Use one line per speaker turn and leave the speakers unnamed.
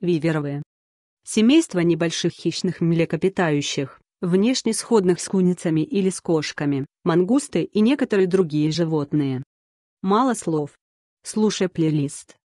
Виверовые. Семейство небольших хищных млекопитающих, внешне сходных с куницами или с кошками, мангусты и некоторые другие животные. Мало слов. Слушай плейлист.